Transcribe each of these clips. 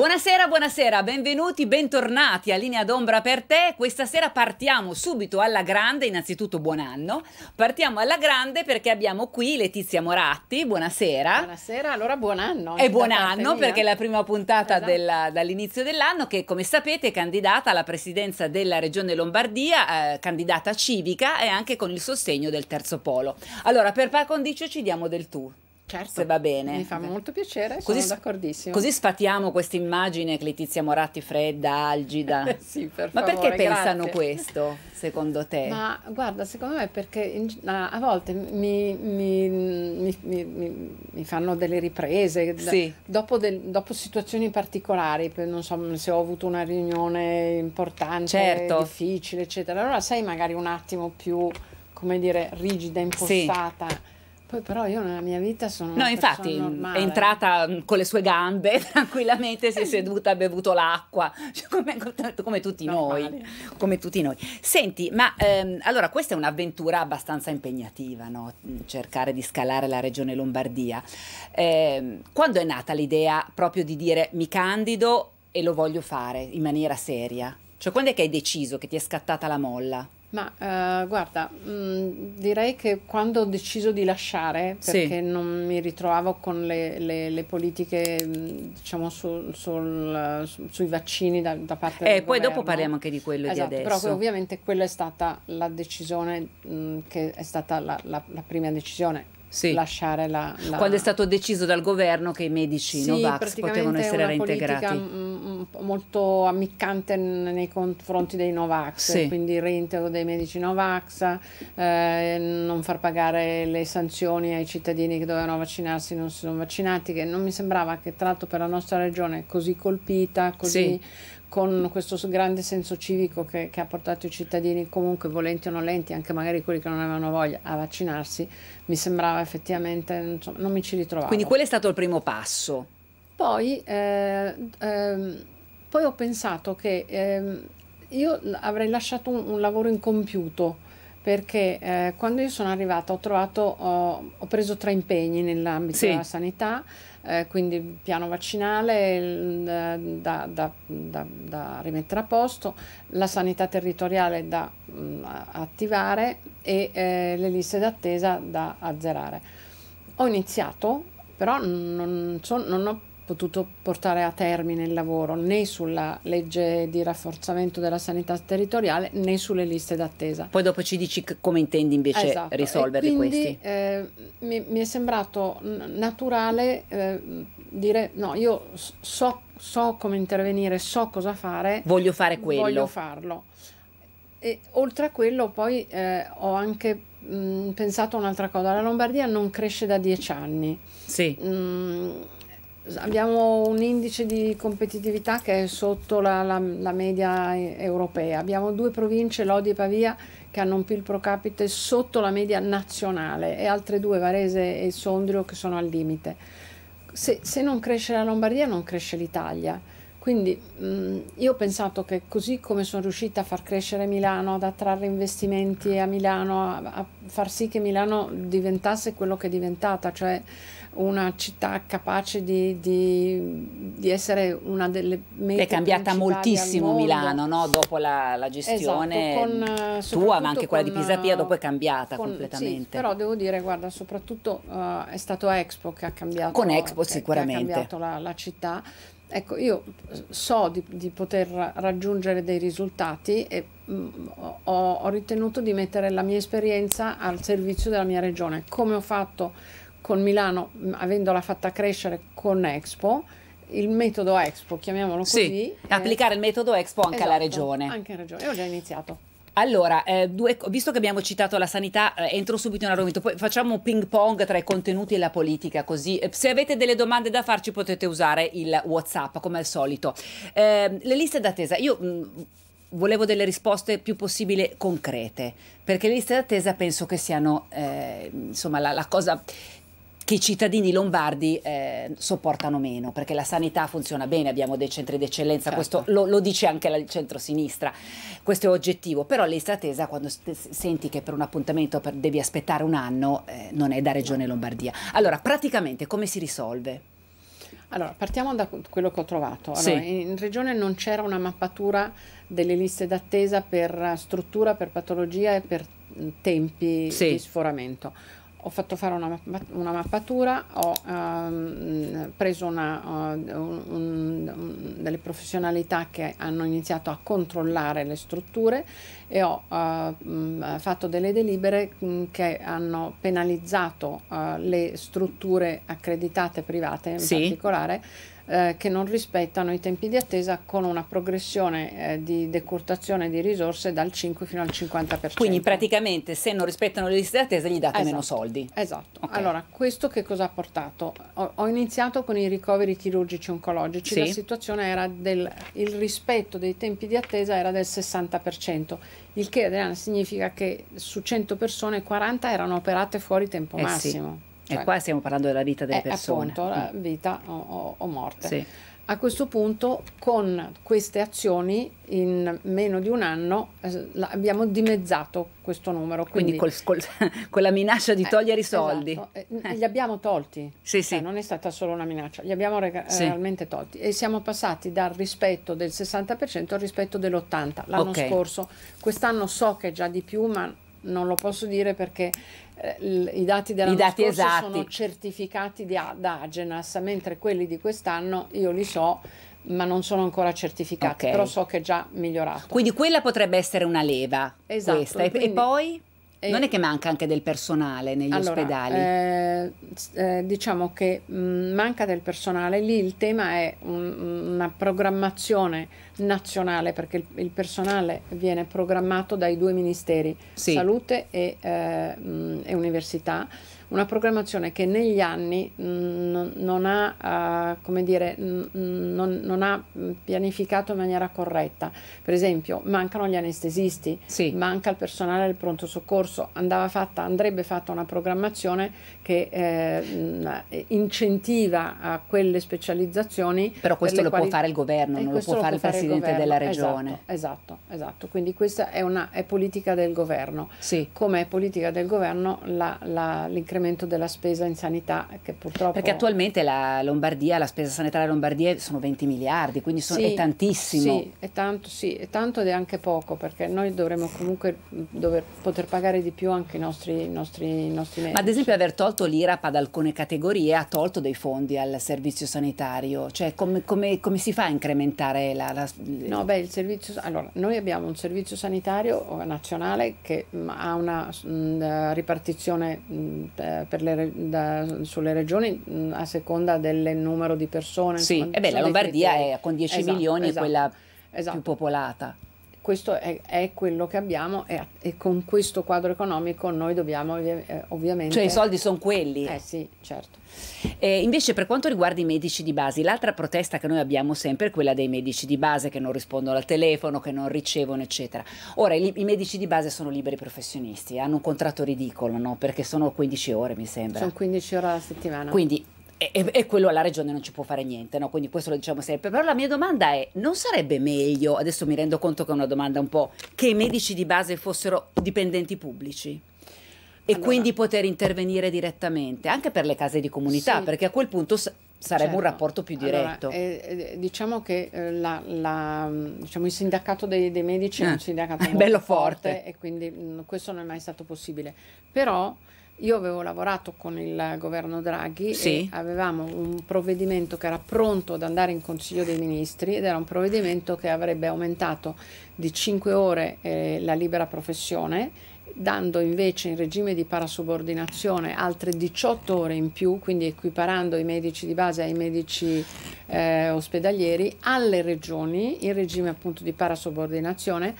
Buonasera, buonasera, benvenuti, bentornati a Linea d'Ombra per te. Questa sera partiamo subito alla grande, innanzitutto buon anno. Partiamo alla grande perché abbiamo qui Letizia Moratti, buonasera. Buonasera, allora buon anno. E buon anno perché è la prima puntata esatto. della, dall'inizio dell'anno che come sapete è candidata alla presidenza della Regione Lombardia, eh, candidata civica e anche con il sostegno del Terzo Polo. Allora, per par condicio ci diamo del tu. Certo, se va bene. Mi fa molto piacere, così, sono d'accordissimo. Così sfatiamo questa immagine che Letizia Moratti fredda, algida. sì, per Ma perché grazie. pensano questo, secondo te? Ma guarda, secondo me perché in, a, a, volte mi, mi, mi, mi, fanno delle riprese sì. dopo, del, dopo, situazioni particolari, non so se ho avuto una riunione importante, certo. difficile, eccetera. Allora sei magari un attimo più, come dire, rigida, impostata. Sì poi però io nella mia vita sono... No, infatti è entrata mm, con le sue gambe tranquillamente, si è eh seduta, ha bevuto l'acqua, cioè, come, come, tutti normale. noi. Come tutti noi. Senti, ma ehm, allora questa è un'avventura abbastanza impegnativa, no? Mm, cercare di scalare la regione Lombardia. Eh, quando è nata l'idea proprio di dire mi candido e lo voglio fare in maniera seria? Cioè quando è che hai deciso che ti è scattata la molla? Ma uh, guarda, mh, mm, direi che quando ho deciso di lasciare, perché sì. non mi ritrovavo con le, le, le politiche, mm, diciamo, sul, sul, su, sui vaccini da, da parte eh, del E poi governo. dopo parliamo anche di quello esatto, di adesso. Però ovviamente quella è stata la decisione mh, mm, che è stata la, la, la prima decisione sì. lasciare la, la, Quando è stato deciso dal governo che i medici sì, Novax potevano essere reintegrati. Mh, molto ammiccante nei confronti dei Novax, sì. quindi il reintegro dei medici Novax, eh, non far pagare le sanzioni ai cittadini che dovevano vaccinarsi e non si sono vaccinati, che non mi sembrava che tra l'altro per la nostra regione così colpita, così... Sì con questo grande senso civico che, che, ha portato i cittadini comunque volenti o nolenti, anche magari quelli che non avevano voglia a vaccinarsi, mi sembrava effettivamente, insomma, non mi ci ritrovavo. Quindi quello è stato il primo passo. Poi, eh, eh, poi ho pensato che eh, io avrei lasciato un, un lavoro incompiuto perché eh, quando io sono arrivata ho, trovato, ho, ho preso tre impegni nell'ambito sì. della sanità eh, quindi il piano vaccinale da, da, da, da, rimettere a posto, la sanità territoriale da mh, mm, attivare e eh, le liste d'attesa da azzerare. Ho iniziato, però non, so, non ho potuto portare a termine il lavoro né sulla legge di rafforzamento della sanità territoriale né sulle liste d'attesa. Poi dopo ci dici come intendi invece esatto. risolverli questi. Eh, mi, mi, è sembrato naturale eh, dire no, io so, so come intervenire, so cosa fare. Voglio fare quello. Voglio farlo. E oltre a quello poi eh, ho anche mh, mm, pensato a un'altra cosa, la Lombardia non cresce da dieci anni. Sì. Mm, abbiamo un indice di competitività che è sotto la, la, la, media europea, abbiamo due province, Lodi e Pavia, che hanno un PIL pro capite sotto la media nazionale e altre due, Varese e Sondrio, che sono al limite. Se, se non cresce la Lombardia non cresce l'Italia. Quindi mh, io ho pensato che così come sono riuscita a far crescere Milano, ad attrarre investimenti a Milano, a, a far sì che Milano diventasse quello che è diventata, cioè una città capace di, di, di essere una delle mete È cambiata moltissimo Milano no? dopo la, la gestione esatto, con, eh, tua, ma anche quella di Pisapia dopo è eh, cambiata con, completamente. Sì, però devo dire, guarda, soprattutto uh, è stato Expo che ha cambiato, con Expo, che, sicuramente. Che ha cambiato la, la città. Ecco, io so di, di, poter raggiungere dei risultati e mh, mm, ho, ho, ritenuto di mettere la mia esperienza al servizio della mia regione, come ho fatto con Milano, avendola fatta crescere con Expo, il metodo Expo, chiamiamolo così. Sì, è... applicare il metodo Expo anche esatto, alla regione. Anche in regione, io ho già iniziato. Allora, eh, due, visto che abbiamo citato la sanità, eh, entro subito in argomento, poi facciamo un ping pong tra i contenuti e la politica, così eh, se avete delle domande da farci potete usare il Whatsapp come al solito. Ehm, le liste d'attesa, io mh, mm, volevo delle risposte più possibile concrete, perché le liste d'attesa penso che siano eh, insomma, la, la cosa che i cittadini lombardi eh, sopportano meno, perché la sanità funziona bene, abbiamo dei centri d'eccellenza, certo. questo lo, lo, dice anche la, il centrosinistra, questo è oggettivo, però lista attesa quando senti che per un appuntamento per, devi aspettare un anno eh, non è da Regione Lombardia. Allora, praticamente come si risolve? Allora, partiamo da quello che ho trovato. Allora, sì. In regione non c'era una mappatura delle liste d'attesa per eh, struttura, per patologia e per tempi sì. di sforamento ho fatto fare una, una mappatura, ho ehm, preso una, uh, un, un, delle professionalità che hanno iniziato a controllare le strutture e ho uh, fatto delle delibere mm, che hanno penalizzato uh, le strutture accreditate private in sì. particolare eh, che non rispettano i tempi di attesa con una progressione eh, di decurtazione di risorse dal 5 fino al 50%. Quindi praticamente se non rispettano le liste di attesa gli date esatto. meno soldi. Esatto. Okay. Allora, questo che cosa ha portato? Ho, ho iniziato con i ricoveri chirurgici oncologici, sì. la situazione era del il rispetto dei tempi di attesa era del 60%, il che Adriana significa che su 100 persone 40 erano operate fuori tempo eh massimo. Sì. Cioè, e qua stiamo parlando della vita delle eh, persone. Appunto, la mm. vita o, o, morte. Sì. A questo punto, con queste azioni, in meno di un anno eh, abbiamo dimezzato questo numero. Quindi, quindi col, col, con la minaccia di eh, togliere i esatto. soldi. Esatto. Eh, Li abbiamo tolti. Sì, cioè, sì. Non è stata solo una minaccia, li abbiamo sì. realmente tolti. E siamo passati dal rispetto del 60% al rispetto dell'80% l'anno okay. scorso. Quest'anno so che è già di più, ma non lo posso dire perché eh, i dati dell'anno I dati esatti. sono certificati di, da Agenas, mentre quelli di quest'anno io li so ma non sono ancora certificati, okay. però so che è già migliorato. Quindi quella potrebbe essere una leva, esatto, questa. E, quindi, e poi? E non è che manca anche del personale negli allora, ospedali? Eh, eh diciamo che mm, manca del personale, lì il tema è un, una programmazione nazionale perché il, il, personale viene programmato dai due ministeri, sì. salute e, eh, mm, e università una programmazione che negli anni mm, non, non ha, uh, come dire, mm, mm, non, non, ha pianificato in maniera corretta. Per esempio, mancano gli anestesisti, sì. manca il personale del pronto soccorso, fatta, andrebbe fatta una programmazione che eh, incentiva quelle specializzazioni. Però questo lo quali... può fare il governo, e non lo può fare il Presidente il della Regione. Esatto, esatto, esatto, Quindi questa è, una, è politica del governo. Sì. Come è politica del governo l'incremento incremento della spesa in sanità che purtroppo... Perché attualmente la Lombardia, la spesa sanitaria Lombardia sono 20 miliardi, quindi sono, sì, è tantissimo. Sì è, tanto, sì, è tanto ed è anche poco, perché noi dovremmo comunque dover, poter pagare di più anche i nostri, i nostri, i nostri medici. Ma ad esempio aver tolto l'IRAP ad alcune categorie ha tolto dei fondi al servizio sanitario, cioè come, come, come si fa a incrementare la... la... No, beh, il servizio... Allora, noi abbiamo un servizio sanitario eh, nazionale che mm, ha una mh, mm, eh, ripartizione mh, mm, eh, le, da, sulle regioni mm, a seconda del numero di persone. Sì, insomma, e beh, la Lombardia è, con 10 esatto, milioni esatto, quella esatto. più popolata questo è, è, quello che abbiamo e, e, con questo quadro economico noi dobbiamo eh, ovviamente... Cioè i soldi sono quelli. Eh sì, certo. Eh, invece per quanto riguarda i medici di base, l'altra protesta che noi abbiamo sempre è quella dei medici di base che non rispondono al telefono, che non ricevono, eccetera. Ora, i, i medici di base sono liberi professionisti, hanno un contratto ridicolo, no? Perché sono 15 ore, mi sembra. Sono 15 ore alla settimana. Quindi e, e, quello alla regione non ci può fare niente, no? quindi questo lo diciamo sempre. Però la mia domanda è, non sarebbe meglio, adesso mi rendo conto che è una domanda un po', che i medici di base fossero dipendenti pubblici? E allora. quindi poter intervenire direttamente, anche per le case di comunità, sì. perché a quel punto sarebbe certo. un rapporto più diretto. Allora, eh, eh, diciamo che eh, la, la, diciamo, il sindacato dei, dei medici eh. è un eh, sindacato molto bello forte, forte e quindi mh, mm, questo non è mai stato possibile. Però io avevo lavorato con il governo Draghi sì. avevamo un provvedimento che era pronto ad andare in Consiglio dei Ministri ed era un provvedimento che avrebbe aumentato di 5 ore eh, la libera professione dando invece in regime di parasubordinazione altre 18 ore in più, quindi equiparando i medici di base ai medici eh, ospedalieri, alle regioni in regime appunto di parasubordinazione.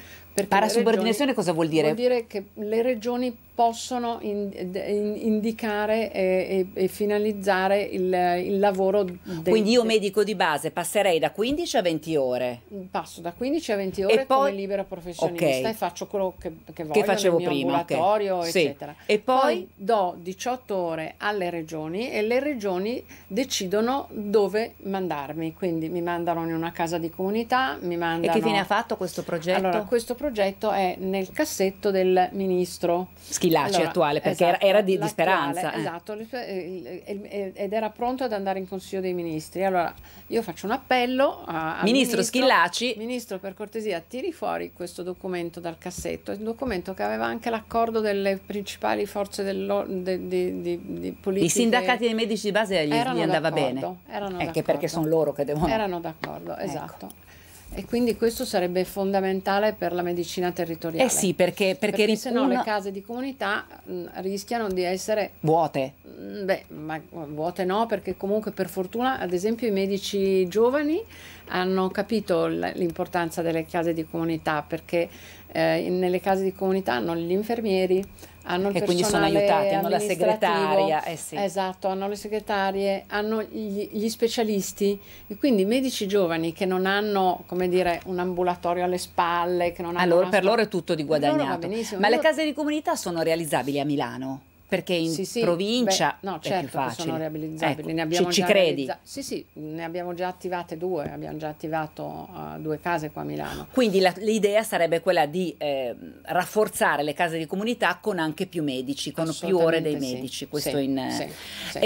Parasubordinazione cosa vuol dire? Vuol dire che le regioni possono in, in, indicare e, e, e finalizzare il, il lavoro. Del, Quindi io medico di base passerei da 15 a 20 ore. Passo da 15 a 20 ore e poi, come libera professionista okay. e faccio quello che, che voglio che facevo prima, okay. eccetera. Sì. E poi, poi do 18 ore alle regioni e le regioni decidono dove mandarmi. Quindi mi mandano in una casa di comunità, mi mandano... E che fine ha fatto questo progetto? Allora, questo progetto è nel cassetto del ministro. Schillaci allora, attuale, perché esatto, era, era, di, di speranza. Eh. Esatto, ed era pronto ad andare in Consiglio dei Ministri. Allora io faccio un appello a, ministro, ministro Schillaci. Ministro, per cortesia, tiri fuori questo documento dal cassetto, è un documento che aveva anche l'accordo delle principali forze di de, de, de, de politica. I sindacati dei medici di base gli, gli andava bene. Erano È eh, che perché sono loro che devono... Erano d'accordo, ecco. esatto. Ecco. E quindi questo sarebbe fondamentale per la medicina territoriale. Eh sì, perché, perché, perché se no una... le case di comunità mm, rischiano di essere vuote. Mm, beh, ma mm, vuote no, perché comunque per fortuna, ad esempio, i medici giovani hanno capito l'importanza delle case di comunità perché eh, nelle case di comunità hanno gli infermieri, hanno il e quindi sono aiutati, hanno la segretaria. Eh sì. Esatto, hanno le segretarie, hanno gli, gli, specialisti e quindi medici giovani che non hanno, come dire, un ambulatorio alle spalle. Che non allora, hanno per loro è tutto di guadagnato. Ma loro... le case di comunità sono realizzabili a Milano? perché in sì, sì, provincia beh, no, certo sono riabilizzabili. Ecco, ci, ci credi? Sì, sì, ne abbiamo già attivate due, abbiamo già attivato uh, due case qua a Milano. Quindi l'idea sarebbe quella di eh, rafforzare le case di comunità con anche più medici, con più ore dei sì. medici. Questo in, eh,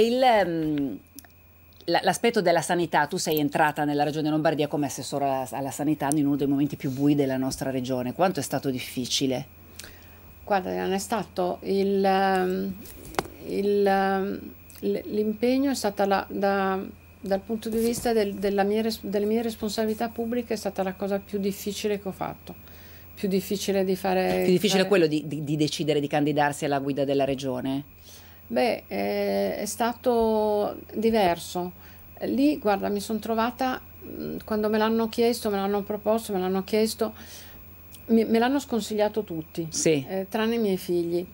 il... Ehm, l'aspetto della sanità, tu sei entrata nella regione Lombardia come assessora alla sanità in uno dei momenti più bui della nostra regione, quanto è stato difficile? guarda è stato il, ehm, ehm, l'impegno è stata la, da, dal punto di vista del, mia, delle mie responsabilità pubbliche è stata la cosa più difficile che ho fatto più difficile di fare più difficile fare... quello di, di, di, decidere di candidarsi alla guida della regione beh eh, è stato diverso lì guarda mi sono trovata quando me l'hanno chiesto me l'hanno proposto me l'hanno chiesto mi, me l'hanno sconsigliato tutti, sì. eh, tranne i miei figli.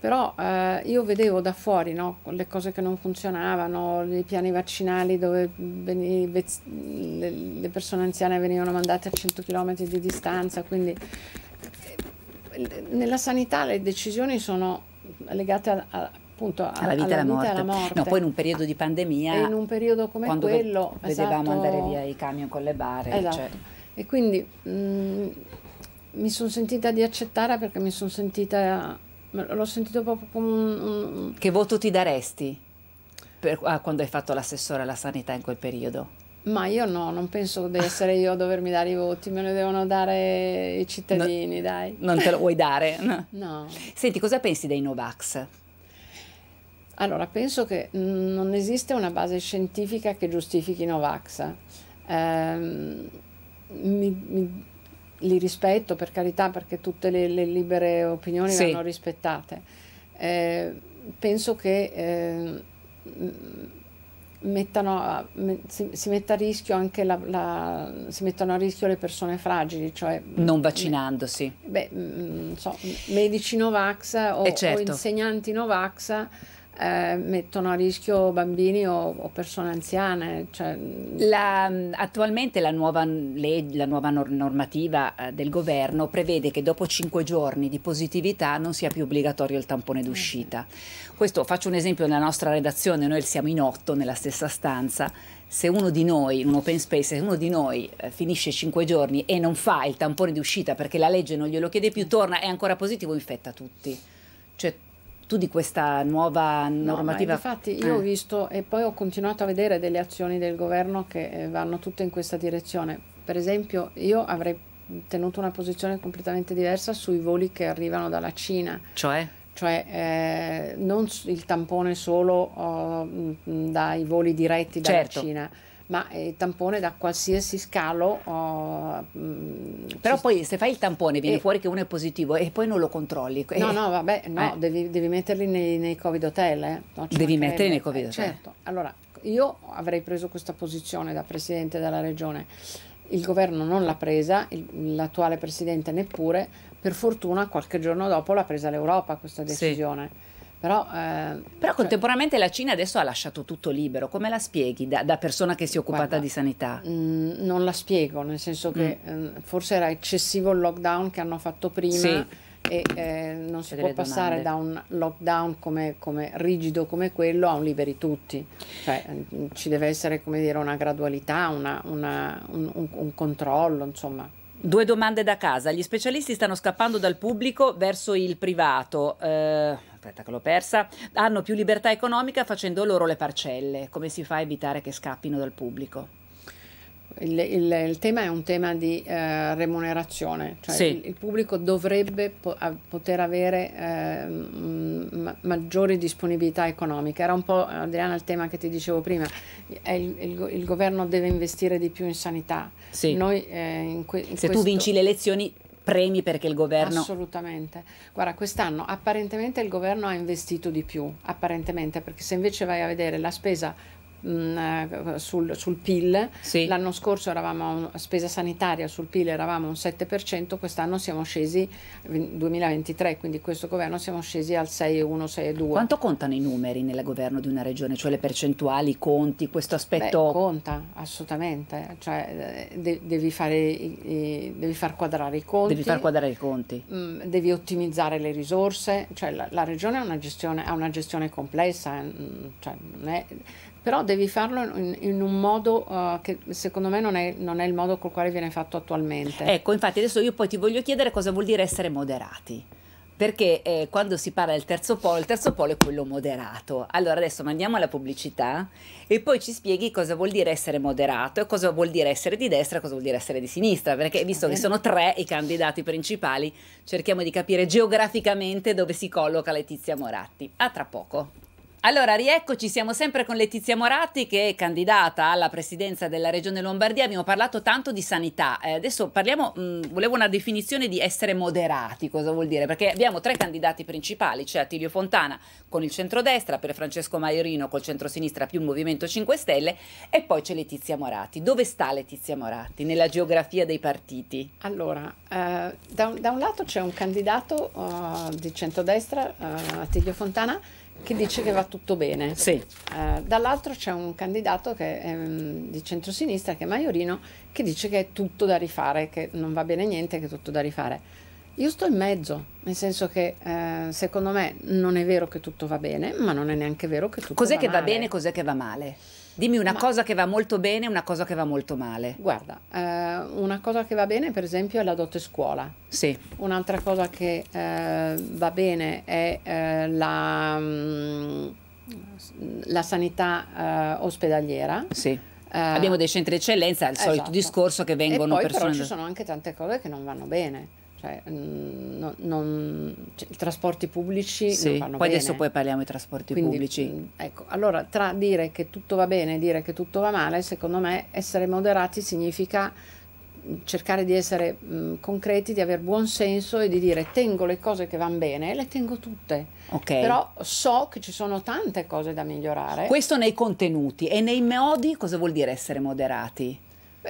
Però eh, io vedevo da fuori no, le cose che non funzionavano, i piani vaccinali dove venive, le, persone anziane venivano mandate a 100 km di distanza, quindi eh, nella sanità le decisioni sono legate a, a appunto alla vita, alla, alla, vita morte. alla morte. No, poi in un periodo di pandemia, e in un periodo come quello, vedevamo esatto, andare via i camion con le bare. Esatto. Cioè. E quindi mh, mm, mi sono sentita di accettare perché mi sono sentita, l'ho sentito proprio come un, un... Che voto ti daresti per, ah, quando hai fatto l'assessore alla sanità in quel periodo? Ma io no, non penso di essere io a dovermi dare i voti, me lo devono dare i cittadini, no, dai. Non te lo vuoi dare? No. no. Senti, cosa pensi dei Novax? Allora, penso che non esiste una base scientifica che giustifichi i Novax. Eh, mi, mi li rispetto per carità perché tutte le, le libere opinioni sì. vanno rispettate. Eh, penso che eh, mettano, si, si, metta a la, la, si, mettano a rischio le persone fragili, cioè mm, non vaccinandosi. Beh, mm, mm, so, medici Novax o, eh, certo. o insegnanti Novax eh, mettono a rischio bambini o, o persone anziane. Cioè... La, attualmente la nuova, legge, la nuova normativa eh, del governo prevede che dopo 5 giorni di positività non sia più obbligatorio il tampone d'uscita. Questo faccio un esempio nella nostra redazione, noi siamo in otto nella stessa stanza se uno di noi, in un open space, se uno di noi eh, finisce 5 giorni e non fa il tampone di uscita perché la legge non glielo chiede più, torna, è ancora positivo, infetta tutti. Cioè, tu di questa nuova normativa? No, infatti io ho eh. visto e poi ho continuato a vedere delle azioni del governo che eh, vanno tutte in questa direzione. Per esempio io avrei tenuto una posizione completamente diversa sui voli che arrivano dalla Cina. Cioè? Cioè eh, non il tampone solo oh, mm, mm, dai voli diretti dalla certo. Cina ma eh, il tampone da qualsiasi scalo. Oh, mh, mm, Però poi se fai il tampone viene e, eh. fuori che uno è positivo e poi non lo controlli. No, eh. no, vabbè, no, eh. devi, devi, metterli nei, nei Covid hotel. Eh. No, devi metterli nei Covid eh, hotel. Certo, allora io avrei preso questa posizione da presidente della regione. Il governo non l'ha presa, l'attuale presidente neppure, per fortuna qualche giorno dopo l'ha presa l'Europa questa decisione. Sì però, eh, Però cioè contemporaneamente la Cina adesso ha lasciato tutto libero, come la spieghi da, da persona che si è occupata guarda, di sanità? Mh, mm, non la spiego, nel senso che mm. mh, mm, forse era eccessivo il lockdown che hanno fatto prima. Sì. E eh, non si può passare domande. da un lockdown come, come, rigido come quello a un liberi tutti, cioè, mm, ci deve essere dire, una gradualità, una, una, un, un, un controllo, insomma. Due domande da casa, gli specialisti stanno scappando dal pubblico verso il privato. Eh aspetta che l'ho persa, hanno più libertà economica facendo loro le parcelle, come si fa a evitare che scappino dal pubblico? Il, il, il tema è un tema di eh, remunerazione, cioè sì. il, il, pubblico dovrebbe po poter avere eh, ma maggiori disponibilità economiche. Era un po', Adriana, il tema che ti dicevo prima, il, governo deve investire di più in sanità. Sì. Noi, eh, in in Se questo... tu vinci le elezioni premi perché il governo... Assolutamente. Guarda, quest'anno apparentemente il governo ha investito di più, apparentemente, perché se invece vai a vedere la spesa Mm, eh, sul, sul, PIL. Sì. L'anno scorso eravamo a spesa sanitaria sul PIL eravamo un 7%, quest'anno siamo scesi 2023, quindi questo governo siamo scesi al 6,1, 6,2. Quanto contano i numeri nel governo di una regione, cioè le percentuali, i conti, questo aspetto? Beh, conta assolutamente, cioè, eh, de devi, fare i, devi far quadrare i conti. Devi far quadrare i conti. Mh, mm, devi ottimizzare le risorse, cioè la, la regione ha una gestione, ha una gestione complessa, mh, eh, mm, cioè, non è però devi farlo in, in un modo uh, che secondo me non è, non è, il modo col quale viene fatto attualmente. Ecco, infatti adesso io poi ti voglio chiedere cosa vuol dire essere moderati. Perché eh, quando si parla del terzo polo, il terzo polo è quello moderato. Allora adesso mandiamo la pubblicità e poi ci spieghi cosa vuol dire essere moderato e cosa vuol dire essere di destra e cosa vuol dire essere di sinistra. Perché visto che sono tre i candidati principali, cerchiamo di capire geograficamente dove si colloca Letizia Moratti. A tra poco. Allora, rieccoci, siamo sempre con Letizia Moratti che è candidata alla presidenza della Regione Lombardia. Abbiamo parlato tanto di sanità. Eh, adesso parliamo, mh, volevo una definizione di essere moderati, cosa vuol dire? Perché abbiamo tre candidati principali, cioè Attilio Fontana con il centrodestra, per Francesco Maiorino col centrosinistra più il Movimento 5 Stelle e poi c'è Letizia Moratti. Dove sta Letizia Moratti nella geografia dei partiti? Allora, eh, da, da, un lato c'è un candidato uh, di centrodestra, uh, Attilio Fontana, che dice che va tutto bene. Sì. Uh, dall'altro c'è un candidato che è, um, di centrosinistra, che è Maiorino, che dice che è tutto da rifare, che non va bene niente, che è tutto da rifare. Io sto in mezzo, nel senso che uh, secondo me non è vero che tutto va bene, ma non è neanche vero che tutto cos'è va che male. Cos'è che va bene e cos'è che va male? Dimmi una Ma... cosa che va molto bene e una cosa che va molto male. Guarda, eh, una cosa che va bene per esempio è la dote scuola. Sì. Un'altra cosa che eh, va bene è eh, la, mm, la, sanità eh, ospedaliera. Sì. Uh, Abbiamo dei centri di eccellenza, il esatto. solito discorso che vengono e poi, persone... Però ci sono anche tante cose che non vanno bene. Cioè, mm, no, non, cioè, i trasporti pubblici sì, poi bene. adesso poi parliamo di trasporti Quindi, pubblici mm, ecco allora tra dire che tutto va bene e dire che tutto va male secondo me essere moderati significa mm, cercare di essere mh, concreti di avere buon senso e di dire tengo le cose che vanno bene e le tengo tutte okay. però so che ci sono tante cose da migliorare questo nei contenuti e nei modi cosa vuol dire essere moderati?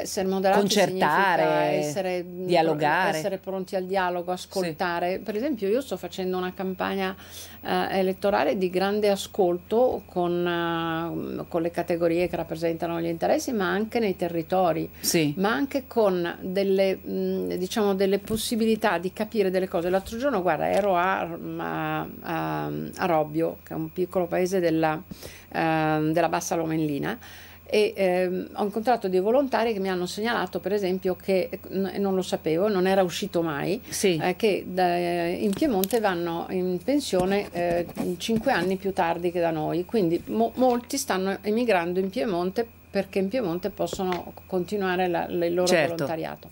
essere moderati concertare, essere, mm, dialogare. Essere pronti al dialogo, ascoltare. Sì. Per esempio io sto facendo una campagna eh, elettorale di grande ascolto con, eh, con, le categorie che rappresentano gli interessi, ma anche nei territori, sì. ma anche con delle, mh, mm, diciamo, delle, possibilità di capire delle cose. L'altro giorno, guarda, ero a, mm, a, a, a Robbio, che è un piccolo paese della, eh, della Bassa Lomellina e ehm, ho incontrato dei volontari che mi hanno segnalato per esempio che eh, non lo sapevo, non era uscito mai, sì. eh, che da, eh, in Piemonte vanno in pensione eh, 5 anni più tardi che da noi, quindi mo molti stanno emigrando in Piemonte perché in Piemonte possono continuare la, il loro certo. volontariato.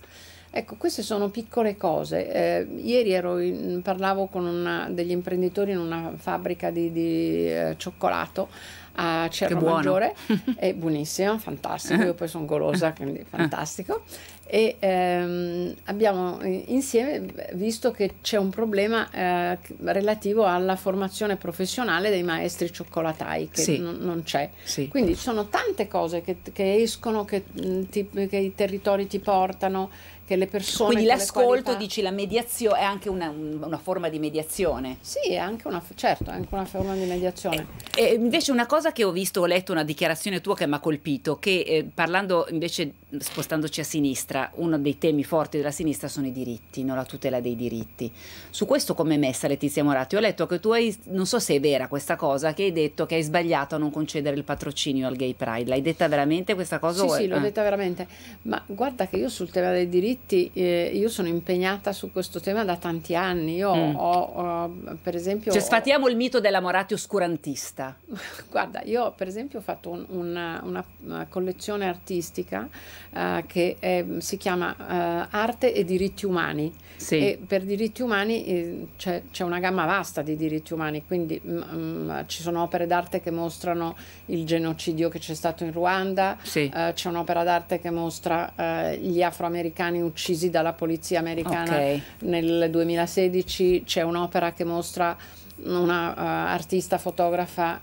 Ecco, queste sono piccole cose. Eh, ieri in, parlavo con una, degli imprenditori in una fabbrica di, di eh, cioccolato a Cerro Maggiore, è buonissima, fantastico, io poi sono golosa, quindi fantastico. E ehm, abbiamo eh, insieme visto che c'è un problema eh, relativo alla formazione professionale dei maestri cioccolatai che sì. non c'è. Sì. Quindi sono tante cose che, che escono, che, mm, ti, che i territori ti portano che le persone... Quindi l'ascolto, qualità... dici, la mediazione è anche una, una, forma di mediazione. Sì, è anche una, certo, è anche una forma di mediazione. E, eh, e eh, invece una cosa che ho visto, ho letto una dichiarazione tua che mi ha colpito, che eh, parlando invece spostandoci a sinistra, uno dei temi forti della sinistra sono i diritti, non la tutela dei diritti. Su questo come è messa Letizia Moratti? Ho letto che tu hai, non so se è vera questa cosa, che hai detto che hai sbagliato a non concedere il patrocinio al Gay Pride. L'hai detta veramente questa cosa? Sì, o... sì, l'ho ah. detta veramente. Ma guarda che io sul tema dei diritti, eh, io sono impegnata su questo tema da tanti anni. Io mm. ho, ho, per esempio... Cioè sfatiamo ho... il mito della Moratti oscurantista. guarda, io per esempio ho fatto un, una, una, una collezione artistica eh, che è, si chiama eh, Arte e diritti umani. Sì. E per diritti umani eh, c'è, una gamma vasta di diritti umani, quindi mh, mm, mm, ci sono opere d'arte che mostrano il genocidio che c'è stato in Ruanda, sì. Eh, c'è un'opera d'arte che mostra gli afroamericani uccisi dalla polizia americana okay. nel 2016, c'è un'opera che mostra una uh, artista fotografa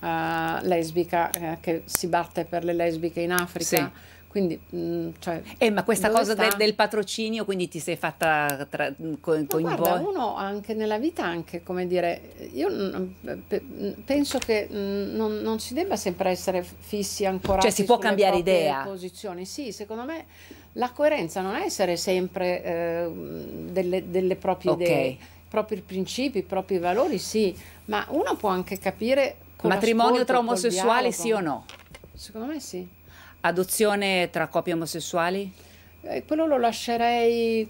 uh, lesbica uh, che si batte per le lesbiche in Africa. Sì. Quindi, mm, cioè, eh, ma questa cosa del, del patrocinio, quindi ti sei fatta tra, mm, co- coinvolta? uno anche nella vita, anche come dire, io penso che mm, non, non, si debba sempre essere fissi ancora. Cioè si può cambiare idea. Posizioni. Sì, secondo me la coerenza non è essere sempre eh, delle, delle, proprie okay. idee, i propri principi, i propri valori, sì, ma uno può anche capire... Matrimonio tra omosessuali, sì o no? Secondo me sì. Adozione tra coppie omosessuali? Eh, quello lo lascerei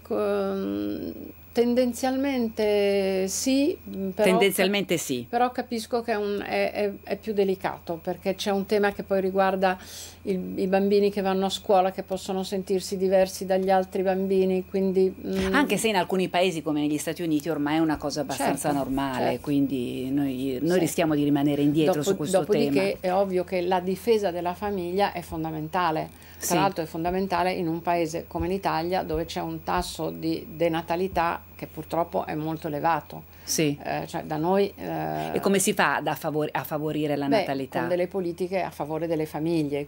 Tendenzialmente sì, mm, però, Tendenzialmente sì. però capisco che è, un, è, è, è più delicato perché c'è un tema che poi riguarda il, i bambini che vanno a scuola che possono sentirsi diversi dagli altri bambini. Quindi, mm. Anche se in alcuni paesi come negli Stati Uniti ormai è una cosa abbastanza certo, normale, certo. quindi noi, noi sì. rischiamo di rimanere indietro Dopo, su questo dopodiché tema. Dopodiché è ovvio che la difesa della famiglia è fondamentale tra sì. l'altro è fondamentale in un paese come l'Italia dove c'è un tasso di denatalità che purtroppo è molto elevato. Sì. Eh, cioè da noi, eh, e come si fa favor a favorire la beh, natalità? Con delle politiche a favore delle famiglie, eh,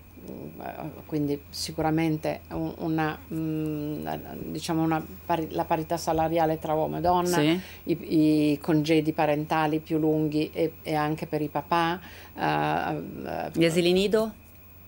quindi sicuramente una, mm, diciamo una pari la parità salariale tra uomo e donna, sì. i, i, congedi parentali più lunghi e, e anche per i papà. Eh, eh Gli asili nido?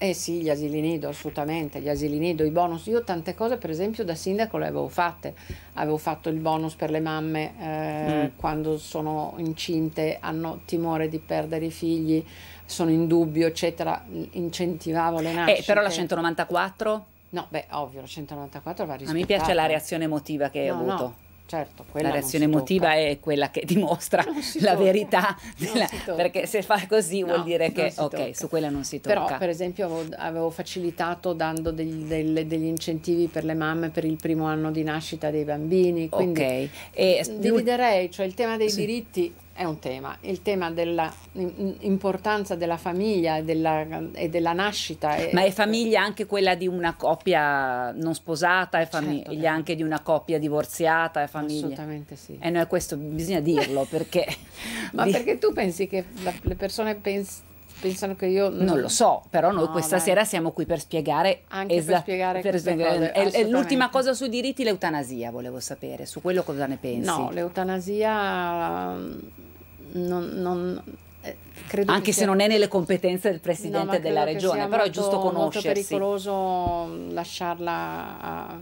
Eh sì, gli asili nido, assolutamente, gli asili nido, i bonus. Io tante cose, per esempio, da sindaco le avevo fatte. Avevo fatto il bonus per le mamme eh, mm. quando sono incinte, hanno timore di perdere i figli, sono in dubbio, eccetera. Incentivavo le eh, nascite. Eh, però la 194? No, beh, ovvio, la 194 va rispettata. Ma mi piace la reazione emotiva che hai avuto. No Certo, la reazione emotiva è quella che dimostra la tocca. verità, della, perché se fa così no, vuol dire che ok, su quella non si tocca. Però per esempio avevo, avevo facilitato dando degli, degli, degli, incentivi per le mamme per il primo anno di nascita dei bambini, quindi okay. e, mm, dividerei, cioè il tema dei sì. diritti è un tema, il tema dell'importanza della famiglia della, e della nascita. È, Ma è famiglia anche quella di una coppia non sposata, è famiglia certo, certo. anche di una coppia divorziata, è famiglia. Assolutamente sì. E eh, questo bisogna dirlo perché... Ma perché tu pensi che la, le persone pens pensano che io non, non lo so, però noi no, questa dai. sera siamo qui per spiegare anche esatto, per spiegare, per spiegare cose, l'ultima cosa sui diritti l'eutanasia volevo sapere, su quello cosa ne pensi? No, l'eutanasia mm, non, non eh, Credo anche se sia... non è nelle competenze del presidente no, della regione, però molto, è giusto conoscersi. È molto pericoloso lasciarla a,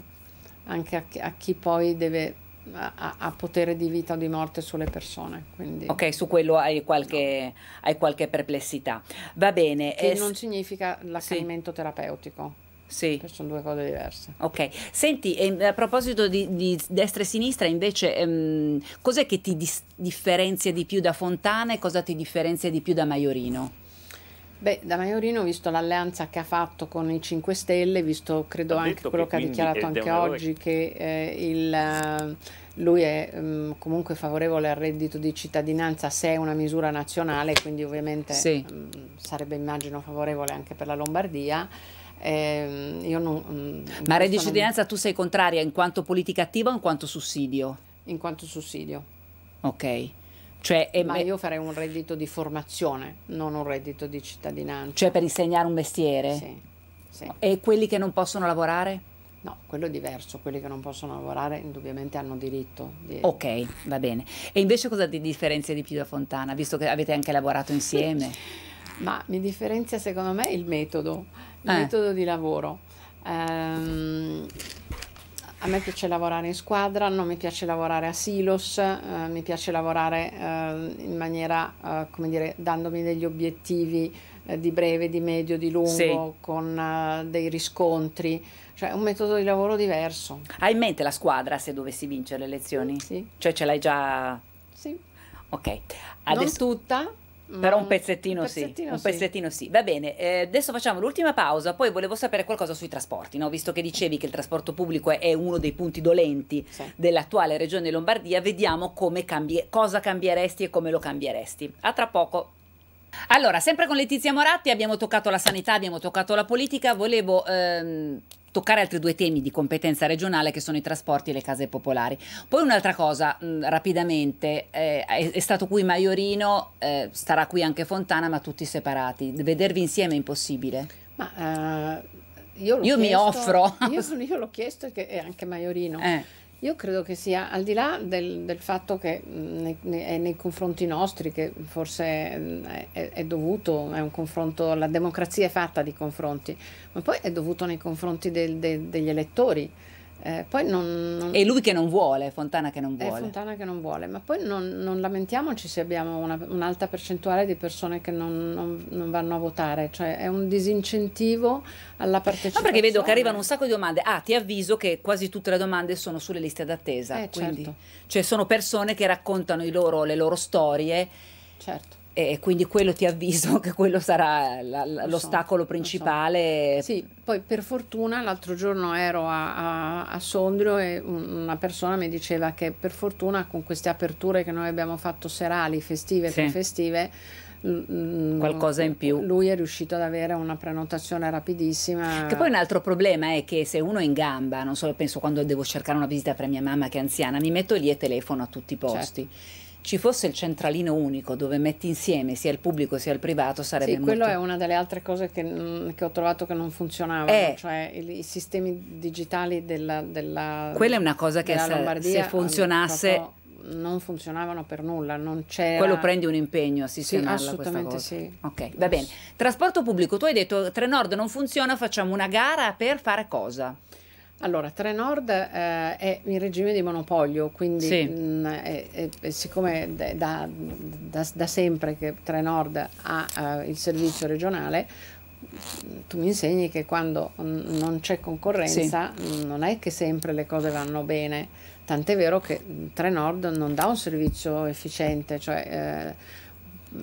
anche a, a, chi poi deve ha, ha, potere di vita o di morte sulle persone. Quindi. Ok, su quello hai qualche, no. hai qualche perplessità. Va bene. Che eh, non significa l'accanimento sì. terapeutico. Sì. Sono due cose diverse. Ok. Senti, a proposito di, di destra e sinistra, invece, um, cos'è che ti differenzia di più da Fontana e cosa ti differenzia di più da Maiorino? Beh, da Maiorino, visto l'alleanza che ha fatto con i 5 Stelle, visto credo anche quello che, che ha dichiarato anche oggi, che eh, il, eh, lui è mh, mm, comunque favorevole al reddito di cittadinanza se è una misura nazionale, quindi ovviamente sì. mh, mm, sarebbe immagino favorevole anche per la Lombardia. Eh, non, mm, Ma reddito di cittadinanza non... tu sei contraria in quanto politica attiva o in quanto sussidio? In quanto sussidio. Ok. Cioè, Ma me... io farei un reddito di formazione, non un reddito di cittadinanza. Cioè per insegnare un mestiere? Sì. sì. E quelli che non possono lavorare? No, quello è diverso, quelli che non possono lavorare indubbiamente hanno diritto. Di... Ok, va bene. E invece cosa ti differenzia di più da Fontana, visto che avete anche lavorato insieme? Ma mi differenzia secondo me il metodo, il eh. metodo di lavoro. Ehm, a me piace lavorare in squadra, non mi piace lavorare a silos, eh, mi piace lavorare eh, in maniera, eh, come dire, dandomi degli obiettivi eh, di breve, di medio, di lungo, sì. con eh, dei riscontri, cioè un metodo di lavoro diverso. Hai in mente la squadra se dovessi vincere le elezioni? Sì. Cioè ce l'hai già... Sì. Ok. Adesso... Non tutta, però un mm, pezzettino, un pezzettino sì. un pezzettino sì. Va bene, eh, adesso facciamo l'ultima pausa, poi volevo sapere qualcosa sui trasporti, no? visto che dicevi che il trasporto pubblico è, uno dei punti dolenti sì. dell'attuale regione Lombardia, vediamo cambi- cosa cambieresti e come lo cambieresti. A tra poco. Allora, sempre con Letizia Moratti abbiamo toccato la sanità, abbiamo toccato la politica, volevo... Ehm toccare altri due temi di competenza regionale che sono i trasporti e le case popolari. Poi un'altra cosa, mh, rapidamente, eh, è, è, stato qui Maiorino, eh, starà qui anche Fontana, ma tutti separati. Vedervi insieme è impossibile. Ma, uh, io, io chiesto, mi offro. Io, io l'ho chiesto e anche Maiorino. Eh io credo che sia, al di là del, del fatto che ne, ne, nei confronti nostri, che forse è, è, dovuto, è un confronto, la democrazia è fatta di confronti, ma poi è dovuto nei confronti del, del, degli elettori. Eh, non, non... E lui che non vuole, Fontana che non eh, vuole. È Fontana che non vuole, ma poi non, non lamentiamoci se abbiamo un'alta percentuale di persone che non, vanno a votare, cioè è un disincentivo alla partecipazione. Ma no, perché vedo che arrivano un sacco di domande. Ah, ti avviso che quasi tutte le domande sono sulle liste d'attesa. Eh, quindi, certo. Cioè sono persone che raccontano loro, le loro storie. Certo e quindi quello ti avviso che quello sarà l'ostacolo so, principale. So. Sì, poi per fortuna l'altro giorno ero a, a, a, Sondrio e una persona mi diceva che per fortuna con queste aperture che noi abbiamo fatto serali, festive, sì. festive, mm, mm, qualcosa in più. Lui è riuscito ad avere una prenotazione rapidissima. Che poi un altro problema è che se uno è in gamba, non so, penso quando devo cercare una visita per mia mamma che è anziana, mi metto lì e telefono a tutti i posti. Certo ci fosse il centralino unico dove metti insieme sia il pubblico sia il privato sarebbe sì, molto... quello è una delle altre cose che, mm, che ho trovato che non funzionava, eh, cioè i, i, sistemi digitali della, della Quella è una cosa che se, se mm, funzionasse non funzionavano per nulla, non c'era... Quello prendi un impegno a sistemarla sì, assolutamente sì. Ok, va bene. Trasporto pubblico, tu hai detto Trenord non funziona, facciamo una gara per fare cosa? Allora, Trenord eh, è in regime di monopolio, quindi sì. mh, mm, è, è, siccome da, da, da, sempre che Trenord ha uh, il servizio regionale, tu mi insegni che quando non c'è concorrenza sì. non è che sempre le cose vanno bene, tant'è vero che Trenord non dà un servizio efficiente, cioè... Eh,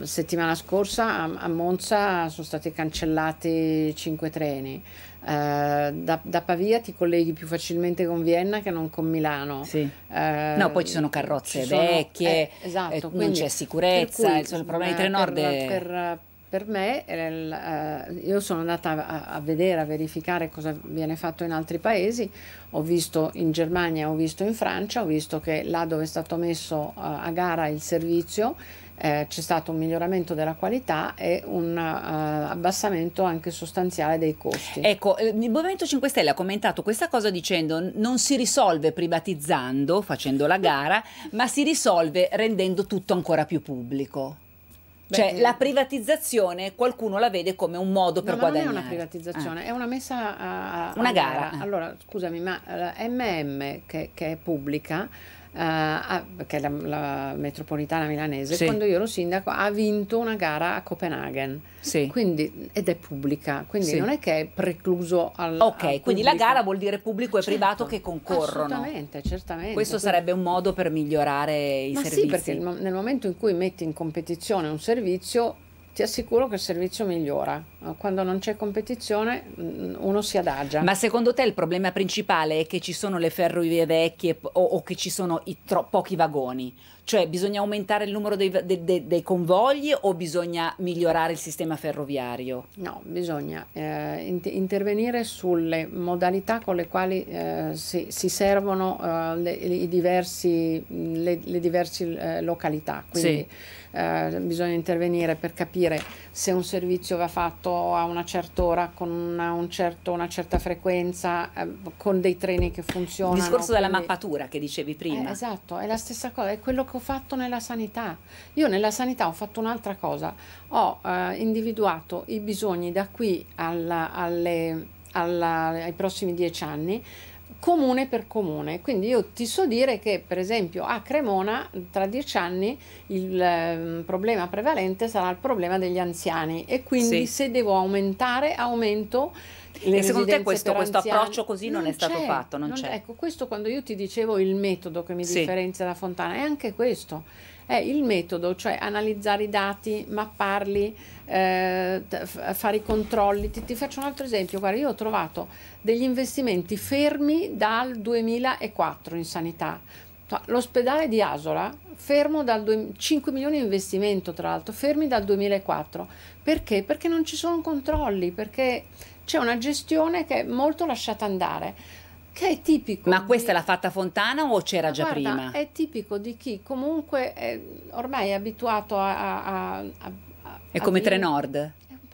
settimana scorsa a, Monza sono stati cancellati 5 treni, eh, da, da, Pavia ti colleghi più facilmente con Vienna che non con Milano. Sì. Eh, no, poi ci sono carrozze ci sono, vecchie, eh, eh, esatto, non quindi, c'è sicurezza, cui, insomma, il problema di Trenord è... Per, per, per me, eh, io sono andata a, a, vedere, a verificare cosa viene fatto in altri paesi, ho visto in Germania, ho visto in Francia, ho visto che là dove è stato messo a gara il servizio eh, c'è stato un miglioramento della qualità e un uh, abbassamento anche sostanziale dei costi. Ecco, eh, il Movimento 5 Stelle ha commentato questa cosa dicendo non si risolve privatizzando, facendo la gara, ma si risolve rendendo tutto ancora più pubblico. cioè, eh, la privatizzazione qualcuno la vede come un modo per no, guadagnare. non è una privatizzazione, ah. è una messa a, a una gara. gara. Ah. Allora, scusami, ma la MM che, che è pubblica uh, che è la, la metropolitana milanese, sì. quando io ero sindaco, ha vinto una gara a Copenaghen. Sì. Quindi, ed è pubblica, quindi sì. non è che è precluso al. Ok, al quindi la gara vuol dire pubblico e certo, privato che concorrono. Certamente, certamente. Questo quindi... sarebbe un modo per migliorare i Ma servizi. Sì, perché nel momento in cui metti in competizione un servizio ti assicuro che il servizio migliora. Eh, quando non c'è competizione mm, uno si adagia. Ma secondo te il problema principale è che ci sono le ferrovie vecchie o, o che ci sono i pochi vagoni? Cioè bisogna aumentare il numero dei, de, de, dei, convogli o bisogna migliorare il sistema ferroviario? No, bisogna eh, in intervenire sulle modalità con le quali eh, si, si, servono eh, le, diversi, le, le, diverse eh, località. Quindi, sì eh, bisogna intervenire per capire se un servizio va fatto a una certa ora, con una, un certo, una certa frequenza, eh, con dei treni che funzionano. Il discorso della quindi... mappatura che dicevi prima. Eh, esatto, è la stessa cosa, è quello che ho fatto nella sanità. Io nella sanità ho fatto un'altra cosa, ho eh, individuato i bisogni da qui alla, alle, alla, ai prossimi dieci anni comune per comune. Quindi io ti so dire che per esempio a Cremona tra dieci anni il eh, problema prevalente sarà il problema degli anziani e quindi sì. se devo aumentare aumento le e secondo te questo, questo approccio così non, non è stato fatto? Non non, ecco, questo quando io ti dicevo il metodo che mi sì. differenzia da Fontana è anche questo è il metodo, cioè analizzare i dati, mapparli, eh, fare i controlli. Ti, ti, faccio un altro esempio, guarda, io ho trovato degli investimenti fermi dal 2004 in sanità. Cioè, l'ospedale di Asola, fermo dal 2, 5 milioni di investimento tra l'altro, fermi dal 2004. Perché? Perché non ci sono controlli, perché c'è una gestione che è molto lasciata andare. Che è tipico. Ma di... questa l'ha fatta Fontana o c'era già guarda, prima? È tipico di chi comunque è eh, ormai è abituato a... a, a, a è come dire... Trenord?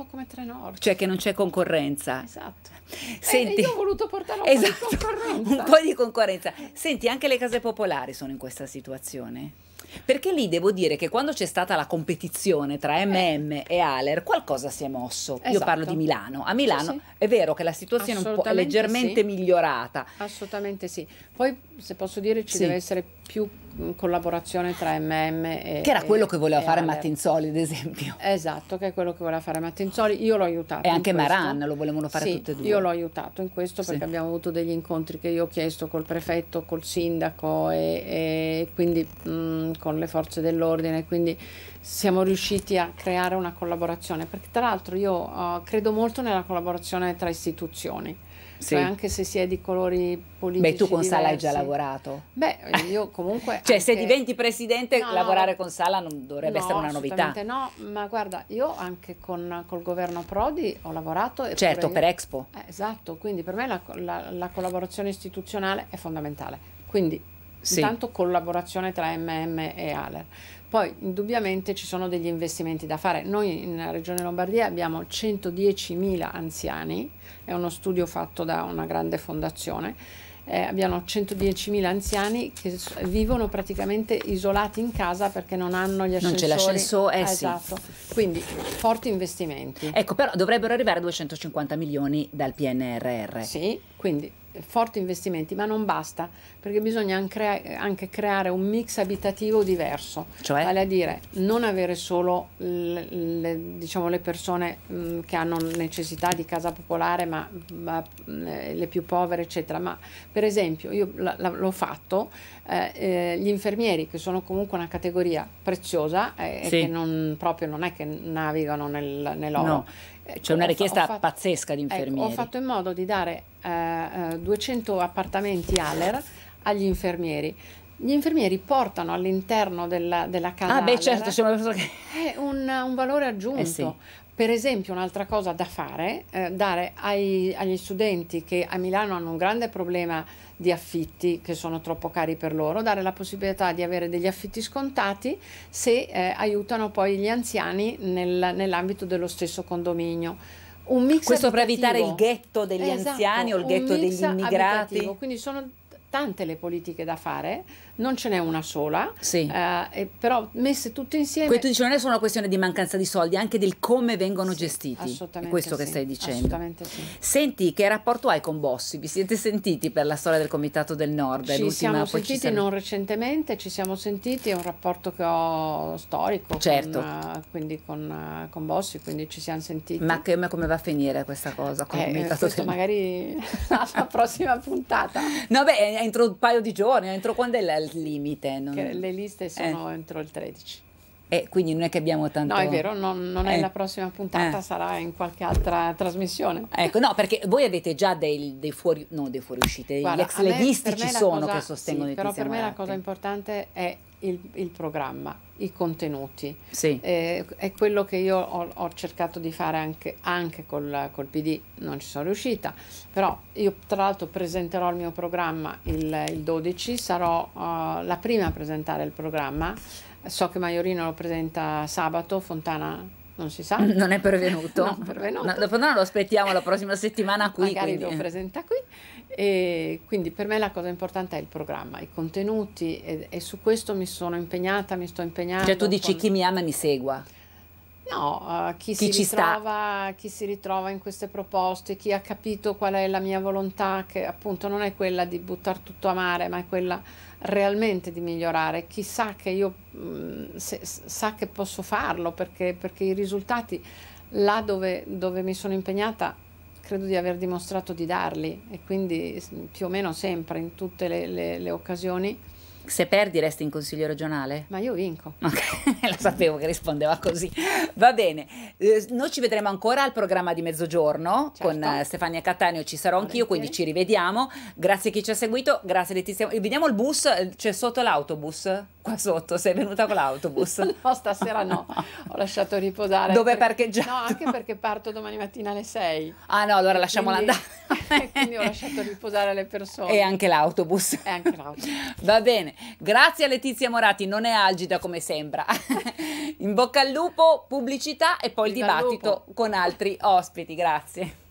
come nord Cioè che non c'è concorrenza. Esatto. Eh, Senti, eh, io ho voluto portare un esatto, po' di esatto. Un po' di concorrenza. Senti, anche le case popolari sono in questa situazione? Perché lì devo dire che quando c'è stata la competizione tra MM eh. e Aller qualcosa si è mosso. Esatto. Io parlo di Milano. A Milano sì, sì. è vero che la situazione è un po' leggermente sì. migliorata. Assolutamente sì. Poi, se posso dire, ci deve essere più collaborazione tra MM e... Che era quello che voleva fare Aller. Mattinzoli, ad esempio. Esatto, che è quello che voleva fare Mattinzoli. Io l'ho aiutato. E anche Maran lo volevano fare sì, tutte e due. Io l'ho aiutato in questo perché sì. abbiamo avuto degli incontri che io ho chiesto col prefetto, col sindaco e, e quindi mh, con le forze dell'ordine. Quindi siamo riusciti a creare una collaborazione. Perché tra l'altro io uh, credo molto nella collaborazione tra istituzioni sì. cioè anche se si è di colori politici. Beh, tu con diversi. Sala hai già lavorato. Beh, io comunque. cioè, anche... se diventi presidente, no, lavorare con Sala non dovrebbe no, essere una novità. No, ma guarda, io anche con, col governo Prodi ho lavorato. Certo, io... per Expo. Eh, esatto, quindi per me la, la, la collaborazione istituzionale è fondamentale. Quindi sì. intanto collaborazione tra MM e Aler. Poi indubbiamente ci sono degli investimenti da fare. Noi in Regione Lombardia abbiamo 110.000 anziani, è uno studio fatto da una grande fondazione. Eh, abbiamo 110.000 anziani che vivono praticamente isolati in casa perché non hanno gli ascensori. Non c'è l'ascensore, eh, esatto. Sì. Quindi forti investimenti. Ecco, però dovrebbero arrivare 250 milioni dal PNRR. Sì, quindi forti investimenti, ma non basta, perché bisogna anche, creare un mix abitativo diverso, cioè? vale a dire non avere solo le, le, diciamo, le persone mh, mm, che hanno necessità di casa popolare, ma, ma eh, le più povere, eccetera, ma per esempio io l'ho fatto, eh, eh, gli infermieri, che sono comunque una categoria preziosa eh, sì. e che non, proprio non è che navigano nel, nell'oro. No. Eh, C'è una richiesta pazzesca di infermieri. Ecco, ho fatto in modo di dare eh, 200 eh, appartamenti Aller agli infermieri. Gli infermieri portano all'interno della, della casa ah, beh, certo, che... è un, un, valore aggiunto. Eh sì. Per esempio, un'altra cosa da fare, eh, dare ai, agli studenti che a Milano hanno un grande problema di affitti che sono troppo cari per loro, dare la possibilità di avere degli affitti scontati se eh, aiutano poi gli anziani nel, nell'ambito dello stesso condominio un mix questo abitativo. per evitare il ghetto degli esatto, anziani o il ghetto degli immigrati abitativo. quindi sono tante le politiche da fare non ce n'è una sola, sì. eh, però messe tutte insieme... Questo dice non è solo una questione di mancanza di soldi, anche del come vengono sì, gestiti. Assolutamente. È questo sì, che stai dicendo. Sì. Senti, che rapporto hai con Bossi? Vi siete sentiti per la storia del Comitato del Nord? Ci siamo sentiti ci siamo... non recentemente, ci siamo sentiti, è un rapporto che ho storico certo. con, eh, quindi con, eh, con Bossi, quindi ci siamo sentiti. Ma, che, come va a finire questa cosa? Con eh, del... magari alla prossima puntata. No beh, entro un paio di giorni, entro quando è il limite. Non... le liste sono eh. entro il 13. E quindi non è che abbiamo tanto... No, è vero, non, non è eh. la prossima puntata, eh. sarà in qualche altra trasmissione. Ecco, no, perché voi avete già dei, dei fuori... no, dei fuoriuscite, Guarda, gli ex levisti ci sono cosa, che sostengono sì, il Però per me la cosa importante è il, il programma, i contenuti. Sì. Eh, è quello che io ho, ho cercato di fare anche, anche col, col, PD, non ci sono riuscita, però io tra l'altro presenterò il mio programma il, il 12, sarò uh, la prima a presentare il programma, so che Maiorino lo presenta sabato, Fontana non si sa. Non è pervenuto. non pervenuto. No, dopo no, lo aspettiamo la prossima settimana qui. Magari quindi. lo presenta qui. E quindi per me la cosa importante è il programma, i contenuti e, e su questo mi sono impegnata, mi sto impegnando. Cioè tu dici con... chi mi ama mi segua. No, uh, chi, chi, si ritrova, chi, si ritrova, in queste proposte, chi ha capito qual è la mia volontà, che appunto non è quella di buttare tutto a mare, ma è quella realmente di migliorare, chi sa che io mh, mm, se, sa che posso farlo perché, perché i risultati là dove, dove mi sono impegnata credo di aver dimostrato di darli e quindi più o meno sempre in tutte le, le, le occasioni se perdi resti in consiglio regionale? Ma io vinco. Ok, lo sapevo che rispondeva così. Va bene, eh, noi ci vedremo ancora al programma di mezzogiorno certo. con eh, Stefania Cattaneo, ci sarò anch'io, quindi ci rivediamo. Grazie a chi ci ha seguito, grazie Letizia. Eh, vediamo il bus, eh, c'è sotto l'autobus? Qua sotto, sei venuta con l'autobus? no, stasera no, ho lasciato riposare. Dove parcheggiare? No, anche perché parto domani mattina alle 6. Ah no, allora lasciamola quindi, andare. quindi ho lasciato riposare le persone. E anche l'autobus. E anche l'autobus. Va bene bene. Grazie a Letizia Morati, non è algida come sembra. In bocca al lupo, pubblicità e poi il dibattito con altri ospiti. Grazie.